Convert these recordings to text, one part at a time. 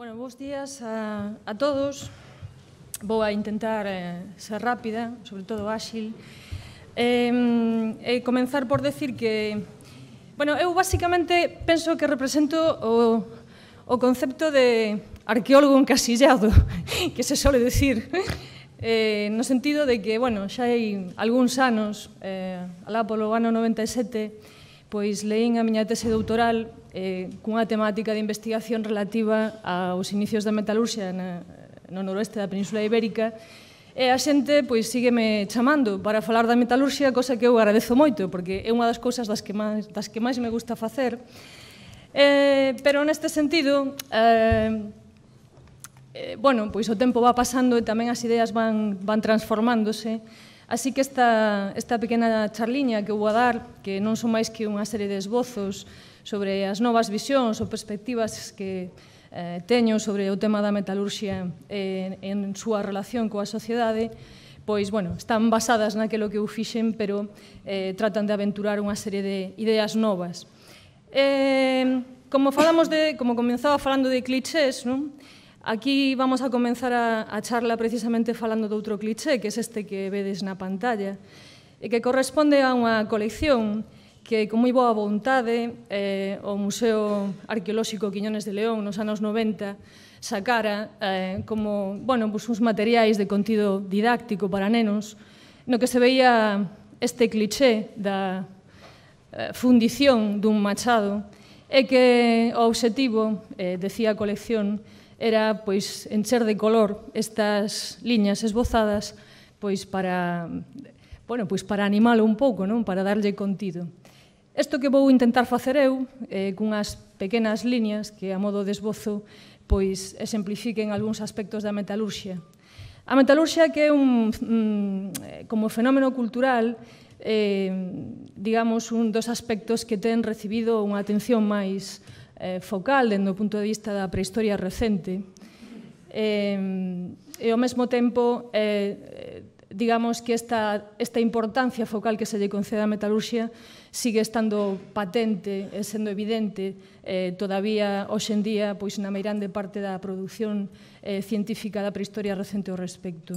Bueno, bons días a, a todos. Vou a intentar eh, ser rápida, sobre todo áxil. Eh, eh, comenzar por decir que, bueno, eu basicamente penso que represento o, o concepto de arqueólogo encasillado, que se sole decir, eh, no sentido de que, bueno, xa hai algúns anos, eh, alá polo ano 97, pois leín a miña tese doutoral eh, cunha temática de investigación relativa aos inicios da metalurxia na, no noroeste da Península Ibérica e a xente pois sígueme chamando para falar da metalurxia, cosa que eu agradezo moito, porque é unha das cousas das que máis, das que máis me gusta facer. Eh, pero neste sentido, eh, eh, bueno, pois o tempo va pasando e tamén as ideas van, van transformándose, así que esta, esta pequena charliña que vou a dar, que non son máis que unha serie de esbozos sobre as novas visións ou perspectivas que eh, teño sobre o tema da metalurxia eh, en, en súa relación coa sociedade, pois, bueno, están basadas naquelo que eu fixen, pero eh, tratan de aventurar unha serie de ideas novas. Eh, como falamos de, como comenzaba falando de clichés, non? Aquí vamos a comenzar a, a charla precisamente falando de outro cliché, que é este que vedes na pantalla, e que corresponde a unha colección que con moi boa vontade eh, o Museo Arqueolóxico Quiñones de León nos anos 90 sacara eh, como bueno, pues, uns materiais de contido didáctico para nenos no que se veía este cliché da eh, fundición dun machado e que o obxectivo, eh, decía a colección, era pois encher de color estas liñas esbozadas pois para bueno, pois para animalo un pouco, non? Para darlle contido. Isto que vou intentar facer eu, eh, cunhas pequenas líneas que a modo de esbozo pois exemplifiquen algúns aspectos da metalurxia. A metalurxia que é un, mm, como fenómeno cultural eh, digamos, un dos aspectos que ten recibido unha atención máis eh, focal dentro do punto de vista da prehistoria recente. Eh, e ao mesmo tempo, eh, digamos que esta, esta importancia focal que se lle concede a metalurxia sigue estando patente e sendo evidente eh, todavía hoxendía pois na meirande parte da produción eh, científica da prehistoria recente ao respecto.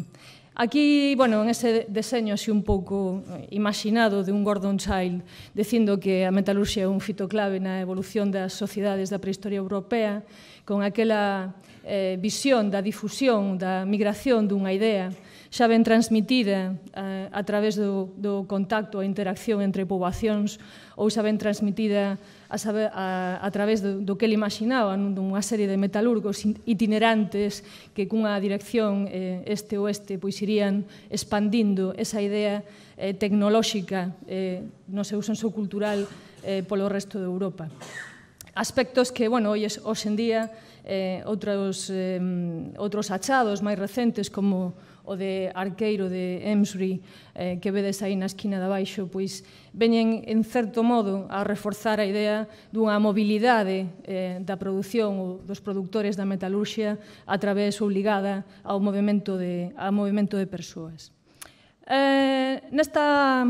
Aquí, bueno, en ese deseño así un pouco imaginado de un Gordon Child dicindo que a metalurxia é un fito clave na evolución das sociedades da prehistoria europea, con aquela eh, visión da difusión, da migración dunha idea xa ben transmitida eh, a través do, do contacto, a interacción entre poboacións, ou xa ben transmitida a, saber, a, a través do, do que ele imaginaba, dunha serie de metalurgos itinerantes que cunha dirección eh, este oeste pois irían expandindo esa idea eh, tecnolóxica eh, no seu senso cultural eh, polo resto de Europa aspectos que, bueno, hoxe, hoxe en día eh, outros, eh, outros achados máis recentes como o de Arqueiro de Emsbury eh, que vedes aí na esquina de abaixo pois veñen en certo modo a reforzar a idea dunha mobilidade eh, da produción ou dos produtores da metalurxia a través ou ligada ao movimento de, ao movimento de persoas. Eh, nesta,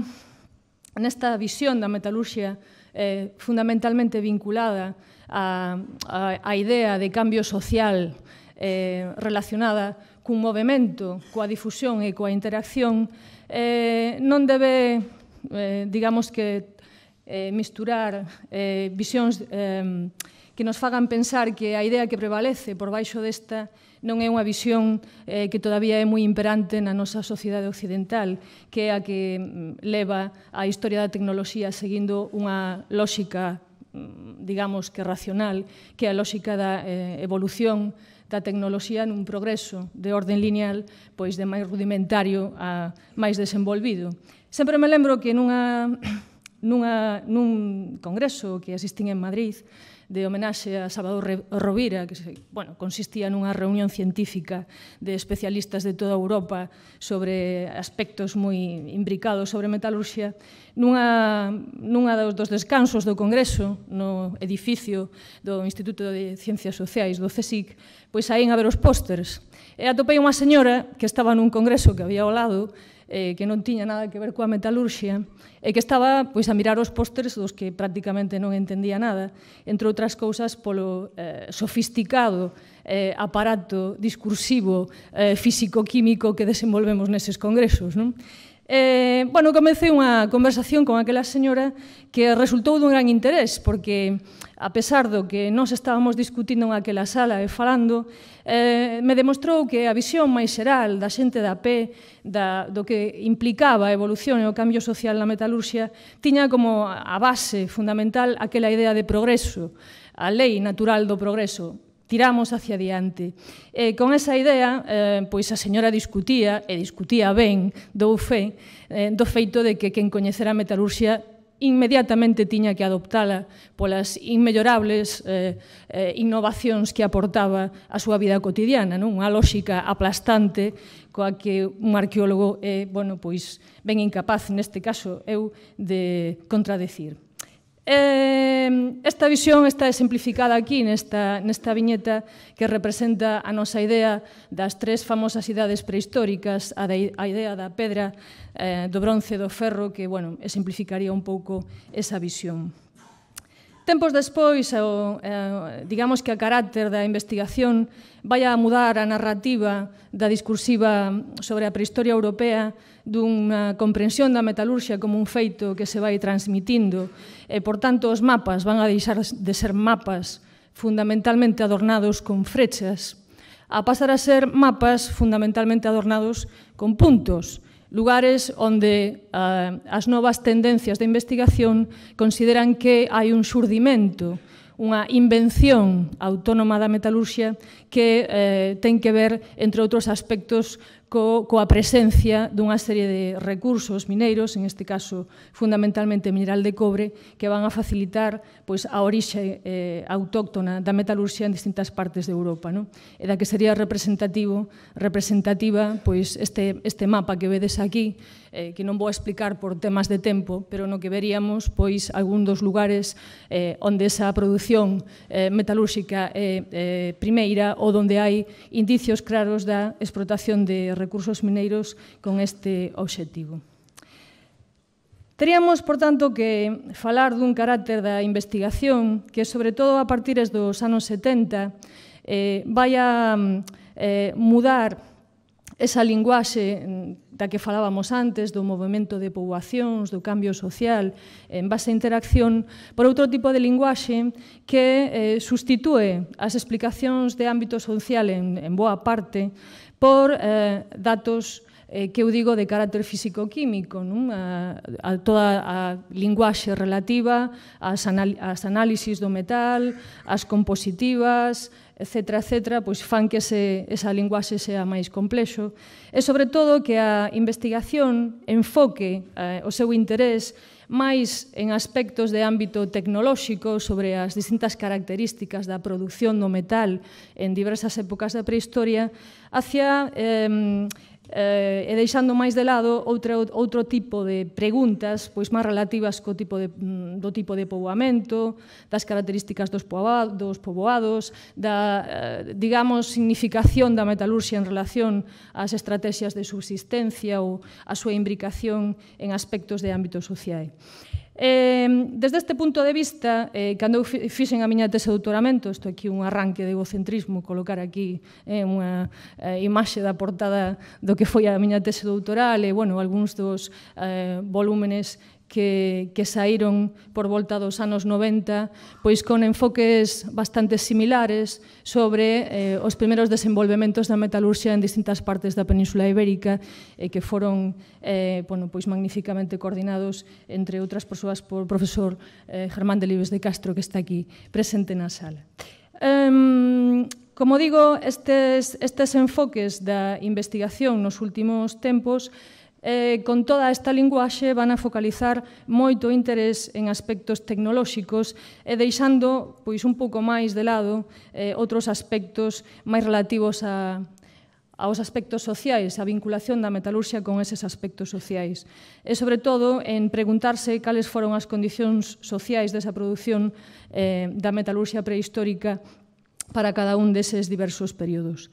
nesta visión da metalurxia eh, fundamentalmente vinculada a, a, a idea de cambio social eh, relacionada cun movimento, coa difusión e coa interacción, eh, non debe, eh, digamos que, eh, misturar eh, visións eh, que nos fagan pensar que a idea que prevalece por baixo desta non é unha visión eh, que todavía é moi imperante na nosa sociedade occidental, que é a que mm, leva a historia da tecnoloxía seguindo unha lógica mm, digamos que racional, que é a lógica da eh, evolución da tecnoloxía nun progreso de orden lineal, pois de máis rudimentario a máis desenvolvido. Sempre me lembro que nunha, nunha, nun congreso que asistín en Madrid, de homenaxe a Salvador Rovira, que bueno, consistía nunha reunión científica de especialistas de toda Europa sobre aspectos moi imbricados sobre metalurxia, nunha, nunha dos, dos descansos do Congreso no edificio do Instituto de Ciencias Sociais do CSIC, pois aí en a ver os pósters. E atopei unha señora que estaba nun congreso que había ao lado, eh, que non tiña nada que ver coa metalurxia, e que estaba pois, a mirar os pósteres dos que prácticamente non entendía nada, entre outras cousas polo eh, sofisticado eh, aparato discursivo eh, físico-químico que desenvolvemos neses congresos. Non? Eh, bueno, comecei unha conversación con aquela señora que resultou dun gran interés, porque a pesar do que nós estábamos discutindo aquela sala e falando, eh, me demostrou que a visión máis xeral da xente da P, da, do que implicaba a evolución e o cambio social na metalurxia, tiña como a base fundamental aquela idea de progreso, a lei natural do progreso, tiramos hacia diante. E eh, con esa idea, eh, pois a señora discutía, e discutía ben, dou fe, eh, do feito de que quen coñecera a metalurxia inmediatamente tiña que adoptala polas inmellorables eh, eh, innovacións que aportaba a súa vida cotidiana, non? unha lógica aplastante coa que un arqueólogo é, bueno, pois, ben incapaz, neste caso, eu, de contradecir. Eh, esta visión está exemplificada aquí nesta, nesta viñeta que representa a nosa idea das tres famosas idades prehistóricas, a, de, a idea da pedra, eh, do bronce, do ferro, que bueno, exemplificaría un pouco esa visión. Tempos despois, o, eh, digamos que a carácter da investigación vai a mudar a narrativa da discursiva sobre a prehistoria europea dunha comprensión da metalurxia como un feito que se vai transmitindo e, por tanto, os mapas van a deixar de ser mapas fundamentalmente adornados con frechas a pasar a ser mapas fundamentalmente adornados con puntos, lugares onde uh, as novas tendencias de investigación consideran que hai un xurdimento, unha invención autónoma da metalurxia que eh, ten que ver, entre outros aspectos, co, coa presencia dunha serie de recursos mineiros, en este caso fundamentalmente mineral de cobre, que van a facilitar pois, a orixe eh, autóctona da metalurxia en distintas partes de Europa. Non? E da que sería representativo representativa pois, este, este mapa que vedes aquí, eh, que non vou explicar por temas de tempo, pero no que veríamos pois algún dos lugares eh, onde esa produción eh, metalúrxica é eh, eh, primeira ou onde hai indicios claros da explotación de recursos recursos mineiros con este obxectivo. Teríamos, por tanto, que falar dun carácter da investigación que, sobre todo a partir dos anos 70, eh, vai a mm, eh, mudar esa linguaxe mm, da que falábamos antes, do movimento de poboacións, do cambio social, en base a interacción, por outro tipo de linguaxe que eh, sustitúe as explicacións de ámbito social en, en boa parte por eh, datos eh, que eu digo de carácter físico-químico, non? A, a toda a linguaxe relativa, as, anal, as análisis do metal, as compositivas, etc., etc., pois fan que ese, esa linguaxe sea máis complexo. E, sobre todo, que a investigación enfoque eh, o seu interés máis en aspectos de ámbito tecnolóxico sobre as distintas características da produción do metal en diversas épocas da prehistoria hacia eh, eh, e deixando máis de lado outra, outro tipo de preguntas pois máis relativas co tipo de, mm, do tipo de poboamento, das características dos, poboados, dos poboados, da, eh, digamos, significación da metalurxia en relación ás estrategias de subsistencia ou a súa imbricación en aspectos de ámbito social. Eh, desde este punto de vista, eh, cando eu fixen a miña tese de doutoramento, isto aquí un arranque de egocentrismo, colocar aquí eh, unha eh, imaxe da portada do que foi a miña tese doutoral e, bueno, algúns dos eh, volúmenes que, que saíron por volta dos anos 90, pois con enfoques bastante similares sobre eh, os primeiros desenvolvementos da metalurxia en distintas partes da Península Ibérica e eh, que foron eh, bueno, pois magníficamente coordinados entre outras persoas por profesor eh, Germán de Libes de Castro que está aquí presente na sala. Um, como digo, estes, estes enfoques da investigación nos últimos tempos eh, con toda esta linguaxe van a focalizar moito interés en aspectos tecnolóxicos e eh, deixando pois un pouco máis de lado eh, outros aspectos máis relativos a, aos aspectos sociais, a vinculación da metalurxia con eses aspectos sociais. E, sobre todo, en preguntarse cales foron as condicións sociais desa produción eh, da metalurxia prehistórica para cada un deses diversos períodos.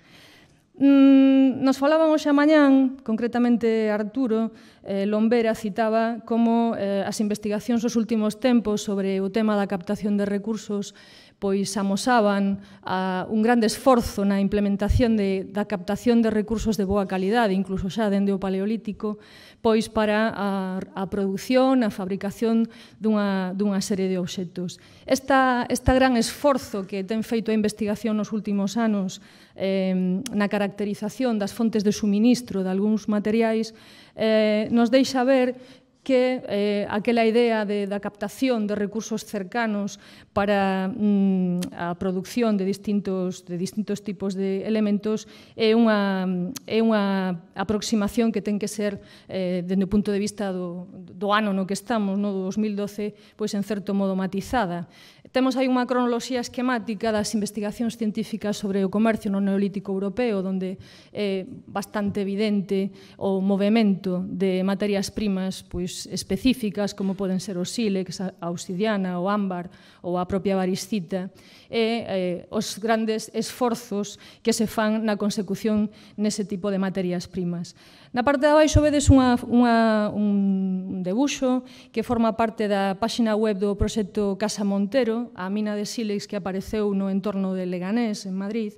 Mm, nos falaban hoxe a mañán, concretamente Arturo eh, Lombera citaba como eh, as investigacións dos últimos tempos sobre o tema da captación de recursos pois amosaban a, un grande esforzo na implementación de, da captación de recursos de boa calidade, incluso xa dende o paleolítico, pois para a, a produción, a fabricación dunha, dunha serie de obxectos. Esta, esta gran esforzo que ten feito a investigación nos últimos anos eh, na caracterización das fontes de suministro de algúns materiais eh, nos deixa ver que eh, aquela idea de, da captación de recursos cercanos para mm, a producción de distintos, de distintos tipos de elementos é unha, é unha aproximación que ten que ser, eh, dende o punto de vista do, do ano no que estamos, no 2012, pois en certo modo matizada. Temos aí unha cronoloxía esquemática das investigacións científicas sobre o comercio no Neolítico Europeo, onde é bastante evidente o movimento de materias primas pois, específicas, como poden ser o sílex, a obsidiana, o ámbar ou a propia variscita, e eh, os grandes esforzos que se fan na consecución nese tipo de materias primas. Na parte de abaixo vedes unha, unha, un debuxo que forma parte da páxina web do proxecto Casa Montero, a mina de sílex que apareceu no entorno de Leganés, en Madrid,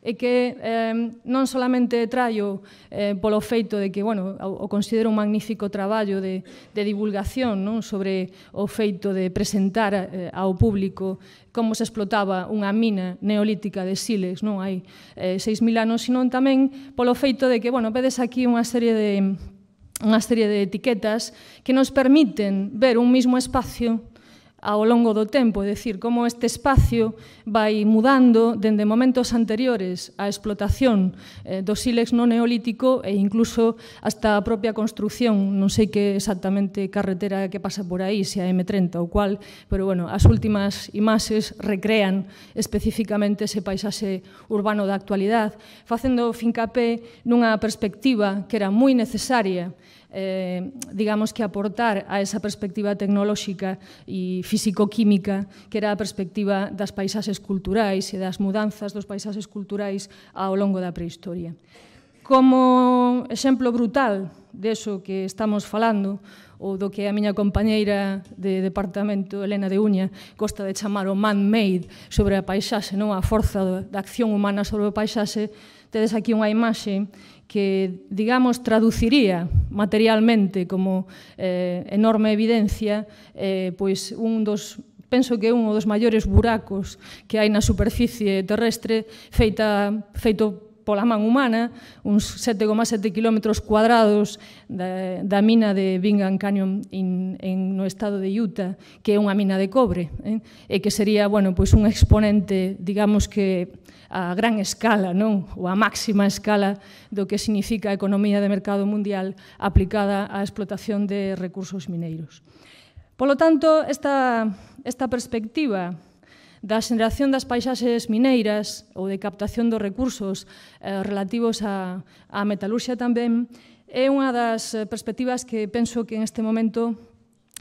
e que eh, non solamente traio eh, polo feito de que, bueno, o, considero un magnífico traballo de, de divulgación non? sobre o feito de presentar eh, ao público como se explotaba unha mina neolítica de sílex, non hai eh, 6.000 anos, senón tamén polo feito de que, bueno, vedes aquí unha serie de unha serie de etiquetas que nos permiten ver un mismo espacio ao longo do tempo, é dicir, como este espacio vai mudando dende momentos anteriores á explotación eh, do sílex no neolítico e incluso hasta a propia construción, non sei que exactamente carretera que pasa por aí, se a M30 ou cual, pero bueno, as últimas imaxes recrean especificamente ese paisaxe urbano da actualidade, facendo fincapé nunha perspectiva que era moi necesaria eh, digamos que aportar a esa perspectiva tecnolóxica e físico-química que era a perspectiva das paisaxes culturais e das mudanzas dos paisaxes culturais ao longo da prehistoria. Como exemplo brutal deso que estamos falando, ou do que a miña compañeira de departamento, Elena de Uña, costa de chamar o man-made sobre a paisaxe, non a forza da acción humana sobre o paisaxe, tedes aquí unha imaxe que, digamos, traduciría materialmente como eh, enorme evidencia eh, pois un dos penso que é un dos maiores buracos que hai na superficie terrestre feita feito pola man humana, uns 7,7 km cuadrados da, da mina de Bingham Canyon in, en, no estado de Utah, que é unha mina de cobre, eh? e que sería bueno, pois un exponente, digamos que a gran escala, non? ou a máxima escala do que significa a economía de mercado mundial aplicada á explotación de recursos mineiros. Polo tanto, esta, esta perspectiva da xeneración das paisaxes mineiras ou de captación dos recursos eh, relativos á, a metalurxia tamén, é unha das eh, perspectivas que penso que en este momento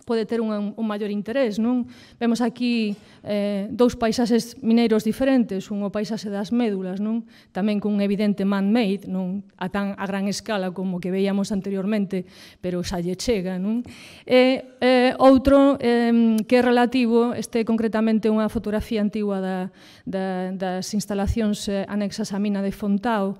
pode ter un, un maior interés. Non? Vemos aquí eh, dous paisaxes mineiros diferentes, un o paisaxe das médulas, non? tamén con un evidente man-made, non a tan a gran escala como que veíamos anteriormente, pero xa lle chega. Non? E eh, outro eh, que é relativo, este concretamente unha fotografía antigua da, da, das instalacións eh, anexas á mina de Fontao,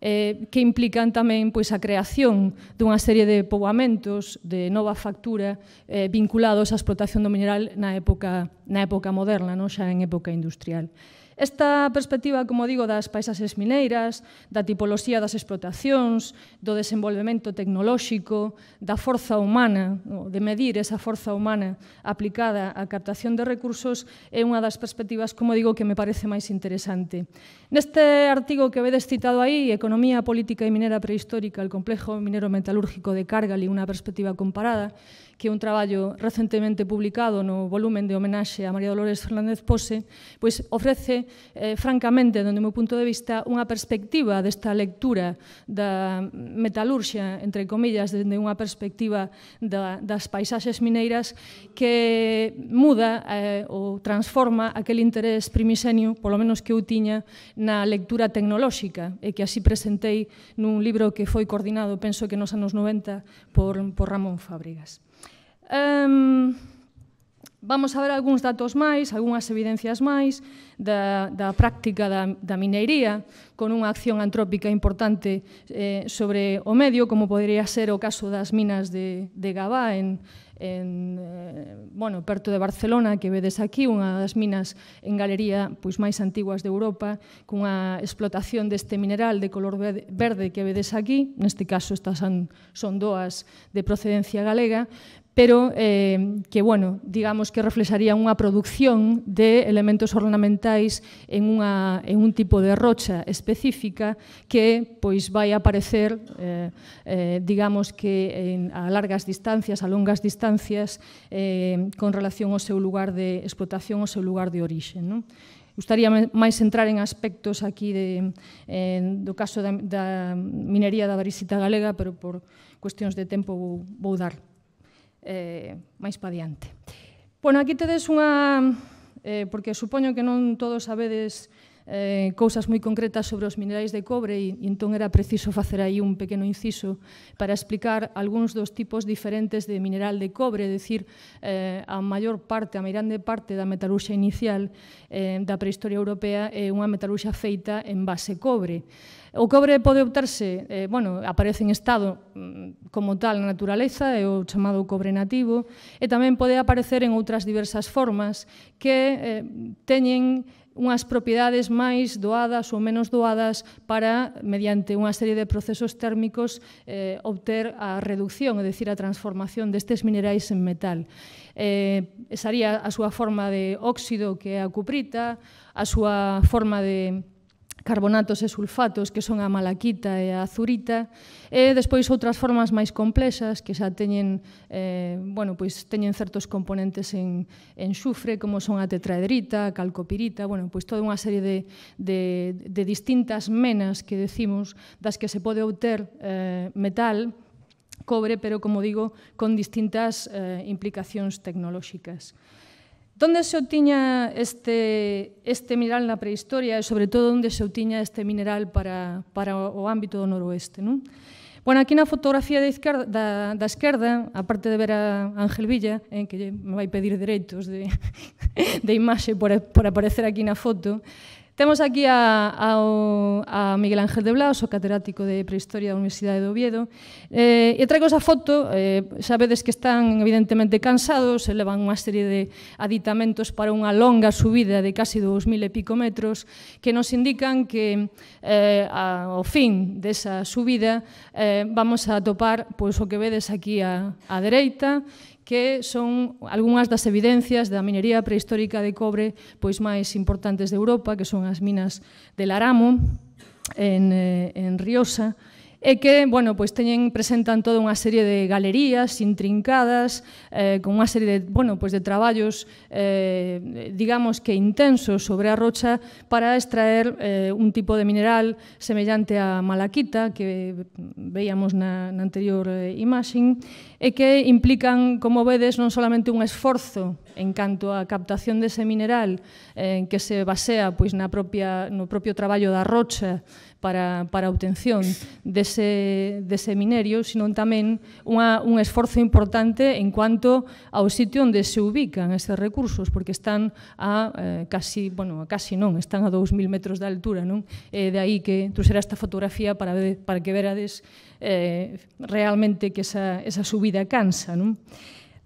eh, que implican tamén pois, a creación dunha serie de poboamentos de nova factura eh, vinculados á explotación do mineral na época, na época moderna, non xa en época industrial. Esta perspectiva, como digo, das paisaxes mineiras, da tipoloxía das explotacións, do desenvolvemento tecnolóxico, da forza humana, de medir esa forza humana aplicada á captación de recursos, é unha das perspectivas, como digo, que me parece máis interesante. Neste artigo que vedes citado aí, Economía Política e Minera Prehistórica, el complejo minero metalúrgico de Cargali, unha perspectiva comparada, que é un traballo recentemente publicado no volumen de homenaxe a María Dolores Fernández Pose, pois ofrece eh, francamente, dende o meu punto de vista, unha perspectiva desta lectura da metalurxia, entre comillas, dende unha perspectiva da, das paisaxes mineiras que muda eh, ou transforma aquel interés primisenio, polo menos que eu tiña, na lectura tecnolóxica e que así presentei nun libro que foi coordinado, penso que nos anos 90, por, por Ramón Fábregas. Um, Vamos a ver algúns datos máis, algúnas evidencias máis da, da práctica da, da minería con unha acción antrópica importante eh, sobre o medio, como podría ser o caso das minas de, de Gabá en, en eh, bueno, perto de Barcelona, que vedes aquí, unha das minas en galería pois máis antiguas de Europa, cunha explotación deste mineral de color verde que vedes aquí, neste caso estas son doas de procedencia galega, pero eh, que, bueno, digamos que reflexaría unha producción de elementos ornamentais en, unha, en un tipo de rocha específica que pois vai aparecer, eh, eh, digamos que en, a largas distancias, a longas distancias, eh, con relación ao seu lugar de explotación, ao seu lugar de orixe. Non? gustaría máis entrar en aspectos aquí de, eh, do caso da, da minería da barisita galega, pero por cuestións de tempo vou, vou dar eh, máis pa diante. Bueno, aquí tedes unha... Eh, porque supoño que non todos sabedes eh, cousas moi concretas sobre os minerais de cobre e, e entón era preciso facer aí un pequeno inciso para explicar algúns dos tipos diferentes de mineral de cobre, é dicir, eh, a maior parte, a meirande parte da metaluxa inicial eh, da prehistoria europea é unha metaluxa feita en base cobre. O cobre pode obterse, eh, bueno, aparece en estado mm, como tal na naturaleza, é o chamado cobre nativo, e tamén pode aparecer en outras diversas formas que eh, teñen unhas propiedades máis doadas ou menos doadas para, mediante unha serie de procesos térmicos, eh, obter a reducción, é dicir, a transformación destes minerais en metal. Eh, esa sería a súa forma de óxido, que é a cuprita, a súa forma de carbonatos e sulfatos, que son a malaquita e a azurita, e despois outras formas máis complexas que xa teñen, eh, bueno, pois teñen certos componentes en, en xufre, como son a tetraedrita, a calcopirita, bueno, pois toda unha serie de, de, de distintas menas que decimos das que se pode obter eh, metal, cobre, pero, como digo, con distintas eh, implicacións tecnolóxicas. Donde se obtiña este, este mineral na prehistoria e, sobre todo, onde se obtiña este mineral para, para o ámbito do noroeste? Non? Bueno, aquí na fotografía da esquerda, da, da esquerda aparte de ver a Ángel Villa, en eh, que me vai pedir dereitos de, de imaxe por, por aparecer aquí na foto, Temos aquí a, a, a Miguel Ángel de Blas, o catedrático de Prehistoria da Universidade de Oviedo. Eh, e trago esa foto, eh, sabedes que están evidentemente cansados, se levan unha serie de aditamentos para unha longa subida de casi 2.000 e pico metros, que nos indican que eh, ao fin desa subida eh, vamos a topar pois, o que vedes aquí a, a dereita, que son algunhas das evidencias da minería prehistórica de cobre pois máis importantes de Europa, que son as minas de Laramo, en, eh, en Riosa, e que, bueno, pois teñen presentan toda unha serie de galerías intrincadas, eh, con unha serie de, bueno, pois de traballos eh, digamos que intensos sobre a rocha para extraer eh, un tipo de mineral semellante a malaquita que veíamos na, na anterior eh, imaxin e que implican, como vedes, non solamente un esforzo en canto á captación dese mineral eh, que se basea pois na propia, no propio traballo da rocha para, para a obtención dese, dese minerio, sino tamén unha, un esforzo importante en cuanto ao sitio onde se ubican estes recursos, porque están a eh, casi, bueno, a casi non, están a 2.000 metros de altura, non? Eh, de aí que trouxera esta fotografía para, ver, para que verades eh, realmente que esa, esa subida cansa, non?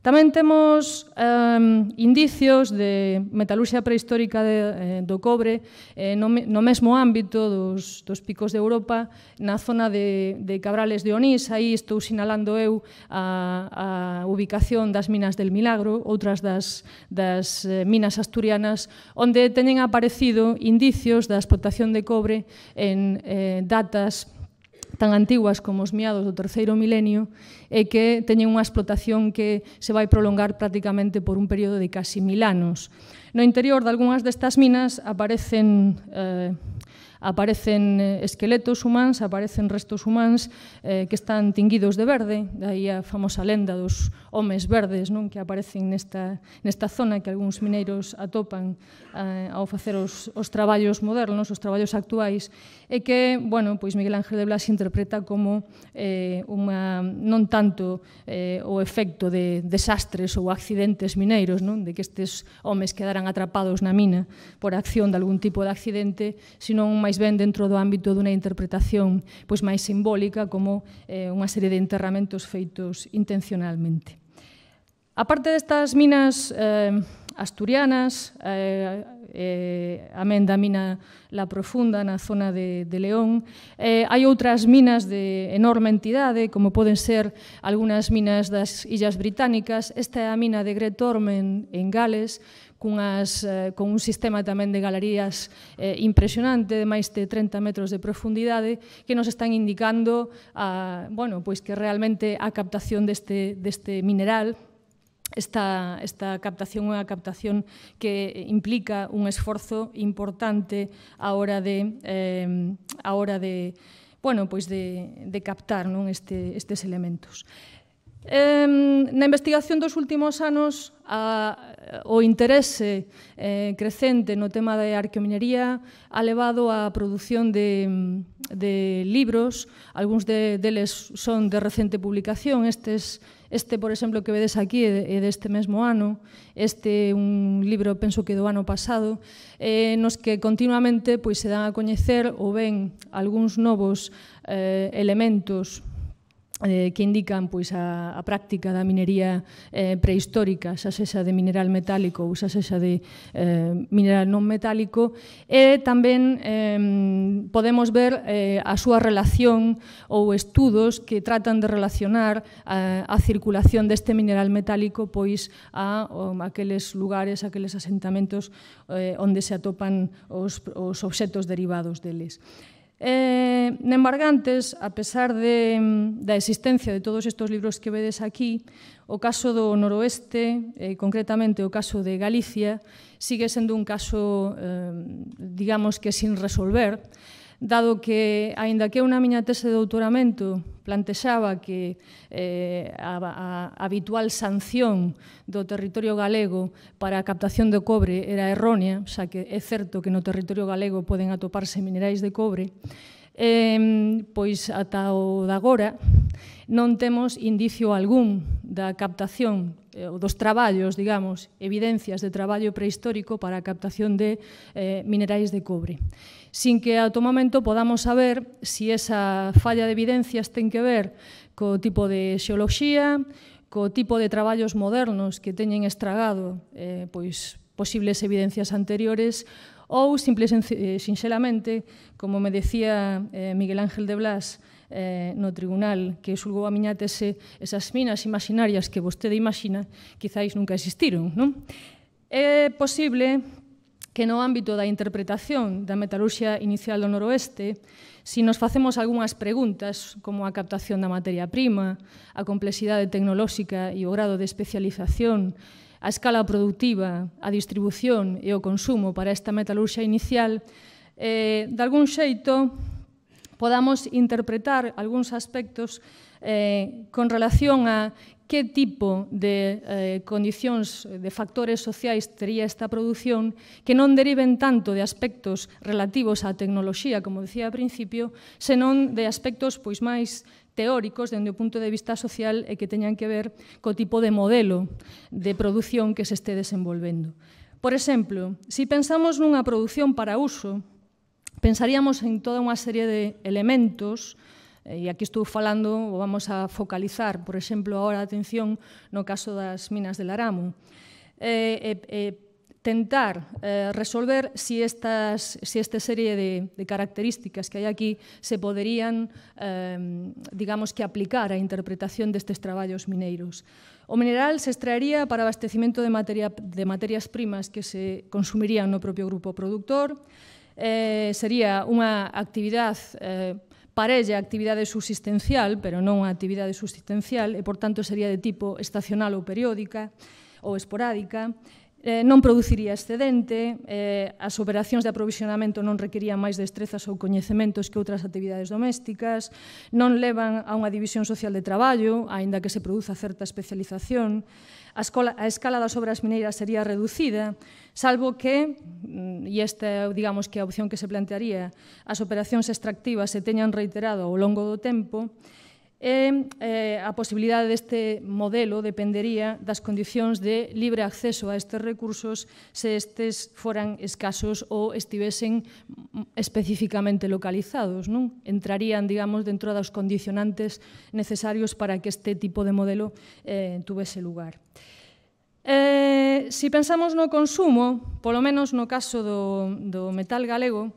Tamén temos eh, indicios de metalurxia prehistórica de, eh, do cobre eh, no, no mesmo ámbito dos, dos picos de Europa, na zona de, de Cabrales de Onís, aí estou sinalando eu a, a ubicación das minas del Milagro, outras das, das eh, minas asturianas, onde teñen aparecido indicios da explotación de cobre en eh, datas tan antiguas como os miados do terceiro milenio e que teñen unha explotación que se vai prolongar prácticamente por un período de casi mil anos. No interior de algunhas destas minas aparecen eh, aparecen eh, esqueletos humanos, aparecen restos humanos eh, que están tinguidos de verde, aí a famosa lenda dos homes verdes non que aparecen nesta, nesta zona que algúns mineiros atopan eh, ao facer os, os traballos modernos, os traballos actuais, e que, bueno, pois Miguel Ángel de Blas interpreta como eh, unha, non tanto eh, o efecto de desastres ou accidentes mineiros, non? de que estes homes quedaran atrapados na mina por acción de algún tipo de accidente, sino un máis máis ben dentro do ámbito dunha interpretación pois máis simbólica como eh, unha serie de enterramentos feitos intencionalmente. A parte destas minas eh, asturianas, eh, eh, amén da mina La Profunda na zona de, de León. Eh, hai outras minas de enorme entidade, como poden ser algunhas minas das Illas Británicas. Esta é a mina de Gretormen en Gales, cunhas, eh, con un sistema tamén de galerías eh, impresionante, de máis de 30 metros de profundidade, que nos están indicando a, bueno, pois que realmente a captación deste, deste mineral Esta, esta captación é unha captación que implica un esforzo importante a hora de, eh, a hora de bueno, pois de, de captar non este, estes elementos na investigación dos últimos anos, a, o interese eh, crecente no tema da arqueominería ha levado á produción de, de libros, algúns de, deles son de recente publicación, estes Este, por exemplo, que vedes aquí é deste mesmo ano, este un libro, penso que do ano pasado, eh, nos que continuamente pois, se dan a coñecer ou ben algúns novos eh, elementos eh, que indican pois, a, a práctica da minería eh, prehistórica, xa sexa de mineral metálico ou xa sexa de eh, mineral non metálico, e tamén eh, podemos ver eh, a súa relación ou estudos que tratan de relacionar eh, a circulación deste mineral metálico pois a, a aqueles lugares, aqueles asentamentos eh, onde se atopan os, os obxetos derivados deles. Eh, Nembargantes, a pesar de, da existencia de todos estes libros que vedes aquí, o caso do noroeste, eh, concretamente o caso de Galicia, sigue sendo un caso, eh, digamos que sin resolver, dado que, aínda que eu na miña tese de doutoramento plantexaba que eh, a, a habitual sanción do territorio galego para a captación do cobre era errónea, xa que é certo que no territorio galego poden atoparse minerais de cobre, eh, pois ata o de agora non temos indicio algún da captación eh, dos traballos, digamos, evidencias de traballo prehistórico para a captación de eh, minerais de cobre. Sin que ao momento podamos saber si esa falla de evidencias ten que ver co tipo de xeoloxía, co tipo de traballos modernos que teñen estragado eh, pois posibles evidencias anteriores ou simple e eh, sinxelamente, como me decía eh, Miguel Ángel de Blas, eh, no tribunal que xulgou a miña tese esas minas imaginarias que vostede imagina quizáis nunca existiron. Non? É posible que no ámbito da interpretación da metalurxia inicial do noroeste, se si nos facemos algunhas preguntas, como a captación da materia prima, a complexidade tecnolóxica e o grado de especialización, a escala productiva, a distribución e o consumo para esta metalurxia inicial, eh, de algún xeito podamos interpretar algúns aspectos eh, con relación a que tipo de eh, condicións, de factores sociais tería esta produción que non deriven tanto de aspectos relativos á tecnoloxía, como decía ao principio, senón de aspectos pois máis teóricos dende o punto de vista social e que teñan que ver co tipo de modelo de produción que se este desenvolvendo. Por exemplo, se si pensamos nunha produción para uso, pensaríamos en toda unha serie de elementos eh, E aquí estou falando, vamos a focalizar, por exemplo, agora a atención no caso das minas de Laramo. Eh, eh, eh, tentar eh, resolver si, estas, si esta serie de, de características que hai aquí se poderían, eh, digamos que aplicar a interpretación destes traballos mineiros. O mineral se extraería para abastecimento de, materia, de materias primas que se consumirían no propio grupo productor, eh, sería unha actividade eh, parella actividade subsistencial, pero non unha actividade subsistencial, e, por tanto, sería de tipo estacional ou periódica ou esporádica, eh, non produciría excedente, eh, as operacións de aprovisionamento non requerían máis destrezas ou coñecementos que outras actividades domésticas, non levan a unha división social de traballo, aínda que se produza certa especialización, a, escala das obras mineiras sería reducida, salvo que, e mm, esta digamos que a opción que se plantearía, as operacións extractivas se teñan reiterado ao longo do tempo, e eh, a posibilidade deste modelo dependería das condicións de libre acceso a estes recursos se estes foran escasos ou estivesen mm, especificamente localizados. Non? Entrarían, digamos, dentro dos condicionantes necesarios para que este tipo de modelo eh, tuvese lugar. Eh, si pensamos no consumo, polo menos no caso do, do metal galego,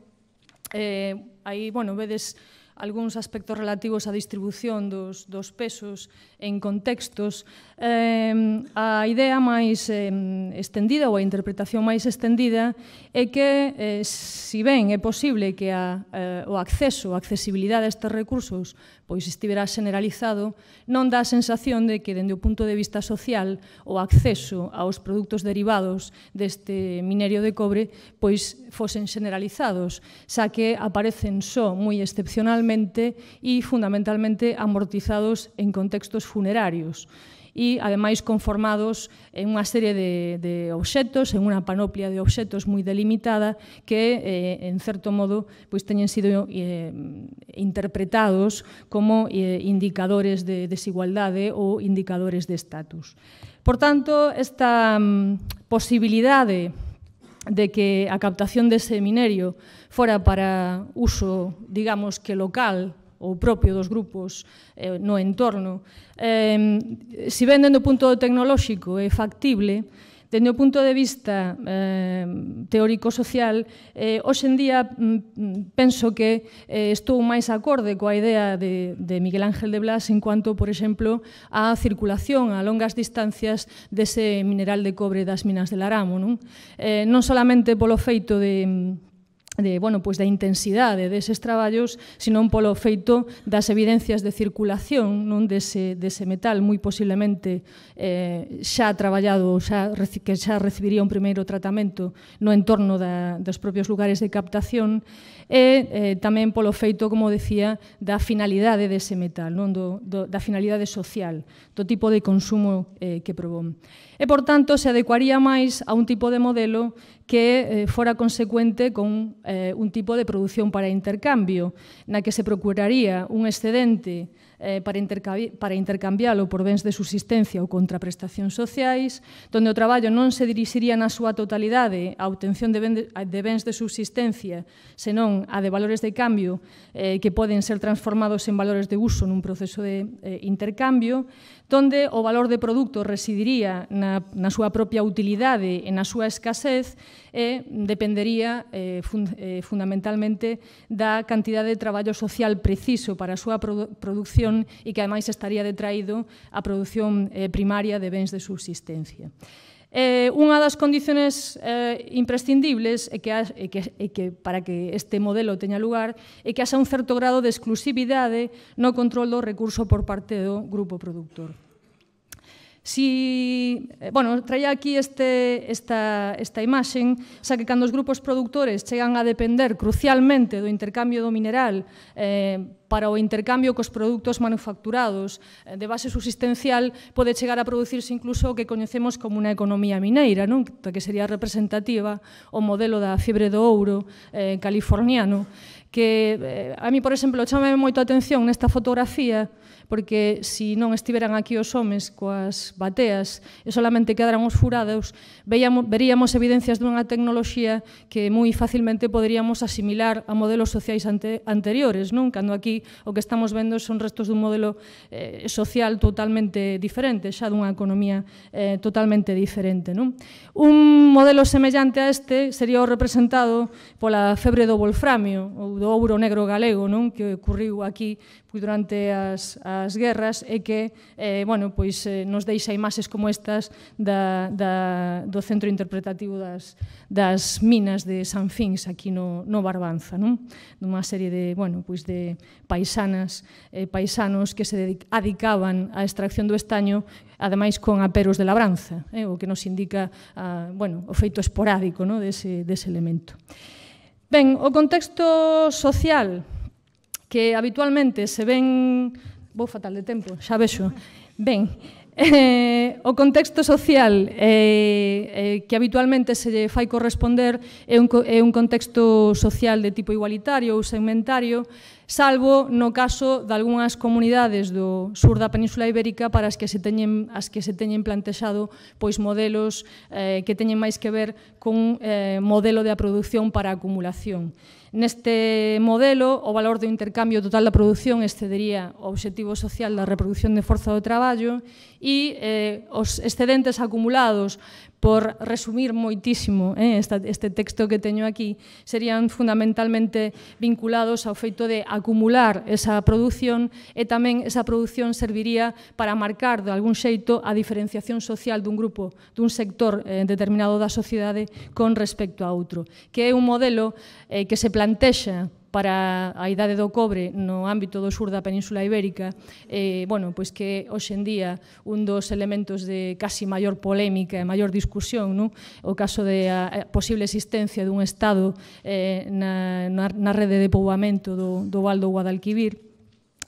eh, aí, bueno, vedes algúns aspectos relativos á distribución dos, dos pesos en contextos. Eh, a idea máis eh, estendida ou a interpretación máis estendida é que, eh, si ben é posible que a, eh, o acceso, a accesibilidade a estes recursos pois estivera generalizado, non dá a sensación de que, dende o punto de vista social, o acceso aos produtos derivados deste minerio de cobre pois fosen generalizados, xa que aparecen só moi excepcionalmente gravemente e fundamentalmente amortizados en contextos funerarios e ademais conformados en unha serie de, de obxetos, en unha panoplia de obxetos moi delimitada que eh, en certo modo pois teñen sido eh, interpretados como eh, indicadores de desigualdade ou indicadores de estatus. Por tanto, esta mm, posibilidade de de que a captación dese minerio fora para uso, digamos, que local ou propio dos grupos eh, no entorno. Eh, si dentro do punto tecnolóxico é factible, Dende o punto de vista eh, teórico-social, eh, hoxendía mm, penso que eh, estou máis acorde coa idea de, de Miguel Ángel de Blas en cuanto, por exemplo, á circulación a longas distancias dese mineral de cobre das minas del Aramo. Non, eh, non solamente polo feito de mm, de, bueno, pois da intensidade deses traballos, senón polo feito das evidencias de circulación non dese, dese metal, moi posiblemente eh, xa traballado, xa, que xa recibiría un primeiro tratamento no entorno da, dos propios lugares de captación, e eh, tamén polo feito, como decía, da finalidade dese metal, non do, do, da finalidade social, do tipo de consumo eh, que probón. E, por tanto, se adecuaría máis a un tipo de modelo que eh, fora consecuente con eh, un tipo de produción para intercambio, na que se procuraría un excedente eh, para, para intercambiálo por bens de subsistencia ou contraprestacións sociais, donde o traballo non se dirixiría na súa totalidade á obtención de, ben de bens de subsistencia, senón a de valores de cambio eh, que poden ser transformados en valores de uso nun proceso de eh, intercambio, donde o valor de produto residiría na, na súa propia utilidade e na súa escasez e dependería eh, fun, eh, fundamentalmente da cantidade de traballo social preciso para a súa produ producción e que ademais estaría detraído a produción eh, primaria de bens de subsistencia. Eh, unha das condiciones eh, imprescindibles é que, é que, é que para que este modelo teña lugar é que haxa un certo grado de exclusividade no control do recurso por parte do grupo productor. Si, eh, bueno, traía aquí este, esta, esta imaxen, xa que cando os grupos productores chegan a depender crucialmente do intercambio do mineral eh, para o intercambio cos produtos manufacturados eh, de base subsistencial pode chegar a producirse incluso o que coñecemos como unha economía mineira, non? que sería representativa o modelo da fiebre do ouro eh, californiano, que eh, a mí, por exemplo, chame moito a atención nesta fotografía porque se si non estiveran aquí os homes coas bateas e solamente quedaran os furados, veíamos, veríamos evidencias dunha tecnoloxía que moi facilmente poderíamos asimilar a modelos sociais ante, anteriores, non? Cando aquí o que estamos vendo son restos dun modelo eh, social totalmente diferente, xa dunha economía eh, totalmente diferente, non? Un modelo semellante a este sería o representado pola febre do wolframio ou do do ouro negro galego, non, que ocurriu aquí pois, durante as, as guerras e que eh, bueno, pois, eh, nos deixa imaxes como estas da, da, do Centro Interpretativo das, das Minas de San Fins aquí no, no Barbanza, non? dunha serie de, bueno, pois de paisanas eh, paisanos que se adicaban á extracción do estaño ademais con aperos de labranza, eh, o que nos indica ah, bueno, o feito esporádico no, dese, dese elemento. Ben, o contexto social que habitualmente se ven... Vou fatal de tempo, xa vexo. Ben, eh, o contexto social eh, eh, que habitualmente se lle fai corresponder é un, é un contexto social de tipo igualitario ou segmentario salvo no caso de algunhas comunidades do sur da Península Ibérica para as que se teñen, as que se teñen plantexado pois modelos eh, que teñen máis que ver con eh, modelo de a produción para acumulación. Neste modelo, o valor do intercambio total da produción excedería o obxectivo social da reproducción de forza do traballo e eh, os excedentes acumulados por resumir moitísimo eh, esta, este texto que teño aquí, serían fundamentalmente vinculados ao feito de acumular esa produción e tamén esa produción serviría para marcar de algún xeito a diferenciación social dun grupo, dun sector eh, determinado da sociedade con respecto a outro, que é un modelo eh, que se plantexa para a idade do cobre no ámbito do sur da Península Ibérica, eh, bueno, pois que hoxendía un dos elementos de casi maior polémica e maior discusión, non? o caso de a posible existencia dun Estado eh, na, na, na rede de poboamento do, do Val do Guadalquivir,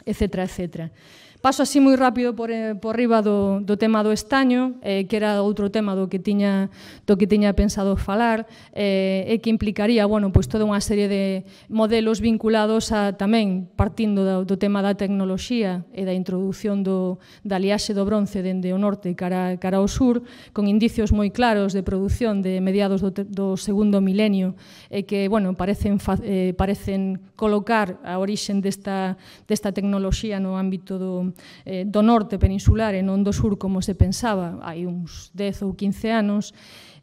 etc. etc. Paso así moi rápido por, eh, por riba do, do tema do estaño, eh, que era outro tema do que tiña, do que tiña pensado falar, eh, e que implicaría bueno, pois toda unha serie de modelos vinculados a tamén partindo do, do tema da tecnoloxía e da introdución do, da liaxe do bronce dende o norte cara, cara ao sur, con indicios moi claros de produción de mediados do, do segundo milenio, e eh, que bueno, parecen, fa, eh, parecen colocar a orixen desta, desta tecnoloxía no ámbito do, eh, do norte peninsular e non do sur como se pensaba hai uns 10 ou 15 anos,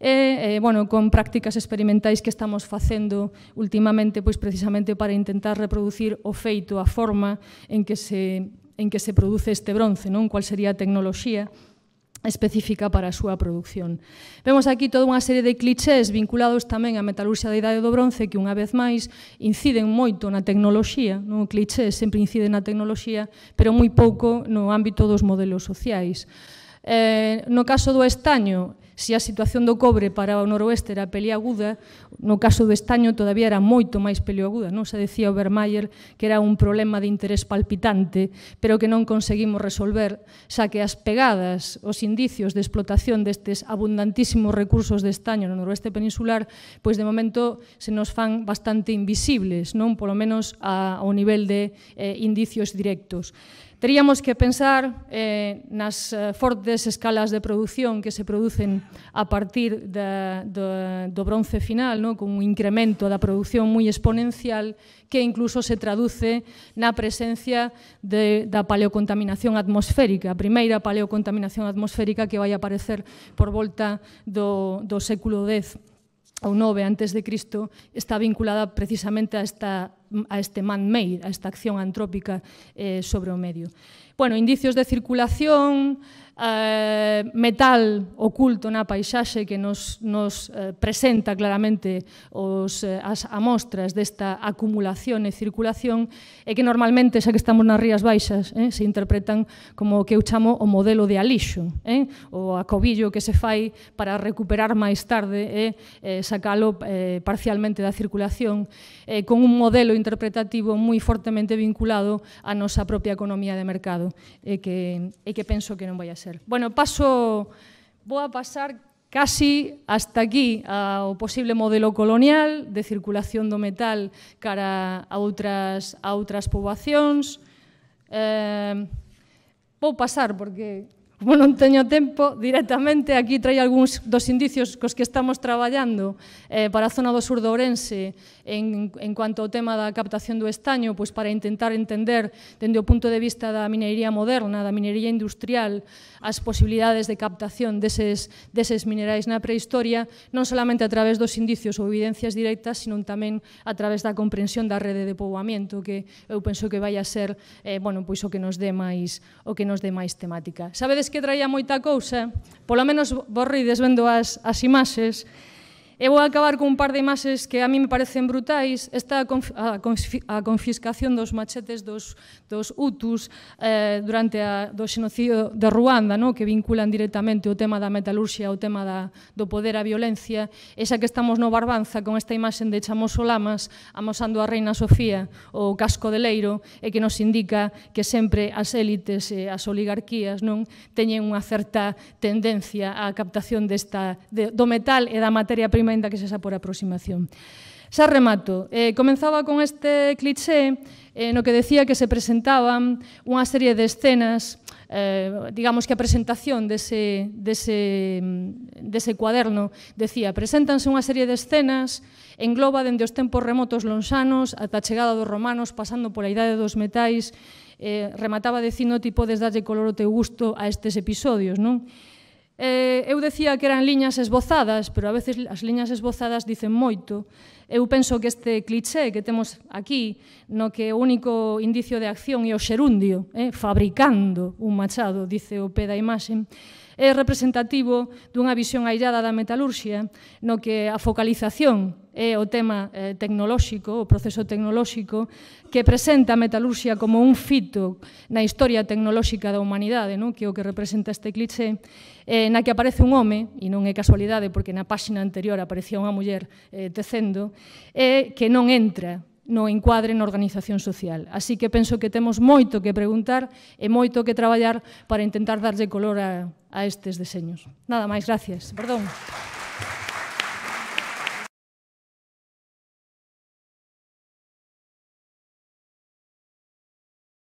e eh, bueno, con prácticas experimentais que estamos facendo ultimamente pois precisamente para intentar reproducir o feito, a forma en que se en que se produce este bronce, non? Cual sería a tecnoloxía? específica para a súa produción. Vemos aquí toda unha serie de clichés vinculados tamén á metalurxia da idade do bronce que unha vez máis inciden moito na tecnoloxía, non? o cliché sempre incide na tecnoloxía, pero moi pouco no ámbito dos modelos sociais. Eh, no caso do estaño, se a situación do cobre para o noroeste era peliaguda, no caso do estaño todavía era moito máis peliaguda, non se decía Obermeier que era un problema de interés palpitante, pero que non conseguimos resolver, xa que as pegadas, os indicios de explotación destes abundantísimos recursos de estaño no noroeste peninsular, pois de momento se nos fan bastante invisibles, non polo menos ao nivel de eh, indicios directos. Teríamos que pensar eh, nas eh, fortes escalas de produción que se producen a partir da, do, do bronce final, no? con un incremento da produción moi exponencial que incluso se traduce na presencia de, da paleocontaminación atmosférica, a primeira paleocontaminación atmosférica que vai aparecer por volta do, do século X ou 9 antes de Cristo está vinculada precisamente a, esta, a este man-made, a esta acción antrópica eh, sobre o medio. Bueno, indicios de circulación, Eh, metal oculto na paisaxe que nos, nos eh, presenta claramente os, eh, as amostras desta acumulación e circulación e que normalmente, xa que estamos nas Rías Baixas, eh, se interpretan como o que eu chamo o modelo de alixo, eh, o acobillo que se fai para recuperar máis tarde e eh, sacalo eh, parcialmente da circulación eh, con un modelo interpretativo moi fortemente vinculado á nosa propia economía de mercado e que, e que penso que non vai a ser ser. Bueno, paso, vou a pasar casi hasta aquí ao posible modelo colonial de circulación do metal cara a outras, a outras poboacións. Eh, vou pasar porque como non teño tempo, directamente aquí trai algúns dos indicios cos que estamos traballando eh, para a zona do sur de Ourense en, en cuanto ao tema da captación do estaño, pois para intentar entender dende o punto de vista da minería moderna, da minería industrial, as posibilidades de captación deses, deses minerais na prehistoria, non solamente a través dos indicios ou evidencias directas, sino tamén a través da comprensión da rede de poboamento, que eu penso que vai a ser eh, bueno, pois o que nos dé máis o que nos dé máis temática. Sabedes que traía moita cousa, polo menos borrides vendo as, as imaxes, E vou acabar con un par de imaxes que a mí me parecen brutais. Esta a, confiscación dos machetes dos, dos utus eh, durante a, do xenocidio de Ruanda, no? que vinculan directamente o tema da metalurxia ao tema da, do poder a violencia. Esa que estamos no Barbanza con esta imaxe de Chamoso Lamas amosando a Reina Sofía o casco de Leiro e que nos indica que sempre as élites e as oligarquías non teñen unha certa tendencia á captación desta, de, do metal e da materia prima prima, ainda que sexa por aproximación. Xa remato. Eh, comenzaba con este cliché eh, no que decía que se presentaban unha serie de escenas eh, digamos que a presentación dese, dese, dese cuaderno decía preséntanse unha serie de escenas engloba dende os tempos remotos lonxanos ata a chegada dos romanos pasando pola idade dos metais eh, remataba dicindo tipo desdalle color o teu gusto a estes episodios non? Eh, eu decía que eran liñas esbozadas, pero a veces as liñas esbozadas dicen moito. Eu penso que este cliché que temos aquí, no que o único indicio de acción é o xerundio, eh, fabricando un machado, dice o peda imaxe, é representativo dunha visión aillada da metalurxia, no que a focalización é o tema eh, tecnolóxico, o proceso tecnolóxico, que presenta a metalúrxia como un fito na historia tecnolóxica da humanidade, non? que é o que representa este cliché, eh, na que aparece un home, e non é casualidade porque na páxina anterior aparecía unha muller eh, tecendo, eh, que non entra no encuadre na organización social. Así que penso que temos moito que preguntar e moito que traballar para intentar darlle color a, a estes deseños. Nada máis, gracias. Perdón.